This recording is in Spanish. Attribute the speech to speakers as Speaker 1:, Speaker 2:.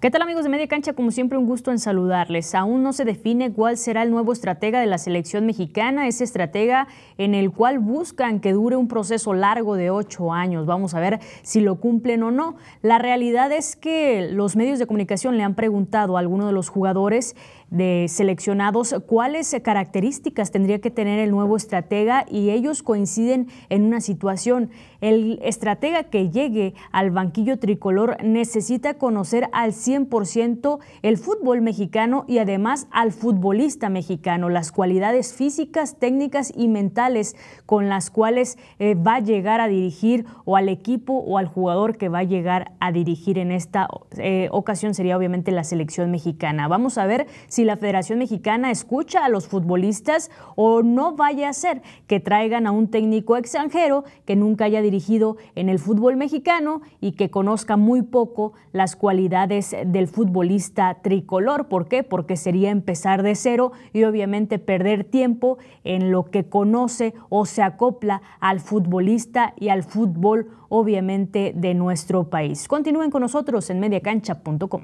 Speaker 1: ¿Qué tal amigos de Media Cancha? Como siempre un gusto en saludarles. Aún no se define cuál será el nuevo estratega de la selección mexicana, ese estratega en el cual buscan que dure un proceso largo de ocho años. Vamos a ver si lo cumplen o no. La realidad es que los medios de comunicación le han preguntado a alguno de los jugadores de seleccionados cuáles características tendría que tener el nuevo estratega y ellos coinciden en una situación. El estratega que llegue al banquillo tricolor necesita conocer al 100% el fútbol mexicano y además al futbolista mexicano, las cualidades físicas, técnicas y mentales con las cuales eh, va a llegar a dirigir o al equipo o al jugador que va a llegar a dirigir en esta eh, ocasión sería obviamente la selección mexicana. Vamos a ver si la Federación Mexicana escucha a los futbolistas o no vaya a ser que traigan a un técnico extranjero que nunca haya dirigido en el fútbol mexicano y que conozca muy poco las cualidades del futbolista tricolor. ¿Por qué? Porque sería empezar de cero y obviamente perder tiempo en lo que conoce o se acopla al futbolista y al fútbol obviamente de nuestro país. Continúen con nosotros en mediacancha.com.